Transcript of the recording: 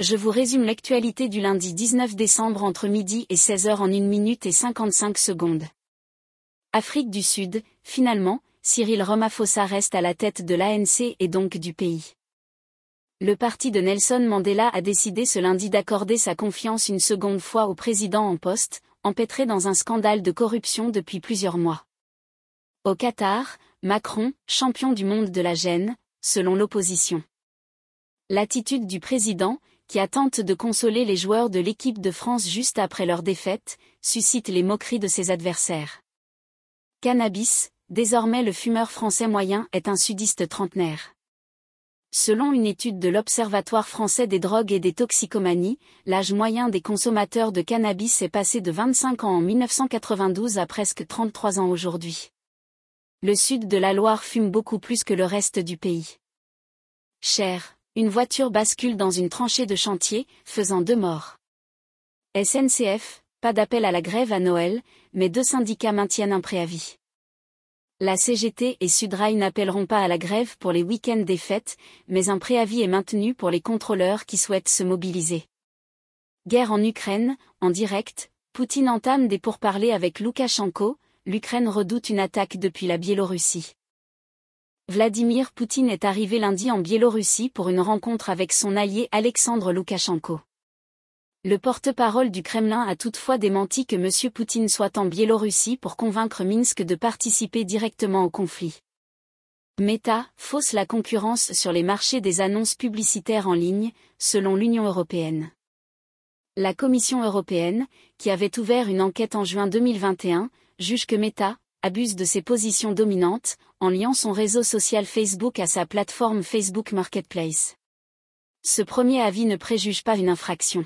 Je vous résume l'actualité du lundi 19 décembre entre midi et 16h en 1 minute et 55 secondes. Afrique du Sud, finalement, Cyril Ramaphosa reste à la tête de l'ANC et donc du pays. Le parti de Nelson Mandela a décidé ce lundi d'accorder sa confiance une seconde fois au président en poste, empêtré dans un scandale de corruption depuis plusieurs mois. Au Qatar, Macron, champion du monde de la gêne, selon l'opposition. L'attitude du président, qui attente de consoler les joueurs de l'équipe de France juste après leur défaite, suscite les moqueries de ses adversaires. Cannabis, désormais le fumeur français moyen est un sudiste trentenaire. Selon une étude de l'Observatoire français des drogues et des toxicomanies, l'âge moyen des consommateurs de cannabis est passé de 25 ans en 1992 à presque 33 ans aujourd'hui. Le sud de la Loire fume beaucoup plus que le reste du pays. Cher, une voiture bascule dans une tranchée de chantier, faisant deux morts. SNCF, pas d'appel à la grève à Noël, mais deux syndicats maintiennent un préavis. La CGT et Sudrail n'appelleront pas à la grève pour les week-ends des fêtes, mais un préavis est maintenu pour les contrôleurs qui souhaitent se mobiliser. Guerre en Ukraine, en direct, Poutine entame des pourparlers avec Loukachenko, l'Ukraine redoute une attaque depuis la Biélorussie. Vladimir Poutine est arrivé lundi en Biélorussie pour une rencontre avec son allié Alexandre Loukachenko. Le porte-parole du Kremlin a toutefois démenti que M. Poutine soit en Biélorussie pour convaincre Minsk de participer directement au conflit. Meta fausse la concurrence sur les marchés des annonces publicitaires en ligne, selon l'Union européenne. La Commission européenne, qui avait ouvert une enquête en juin 2021, juge que Meta abuse de ses positions dominantes, en liant son réseau social Facebook à sa plateforme Facebook Marketplace. Ce premier avis ne préjuge pas une infraction.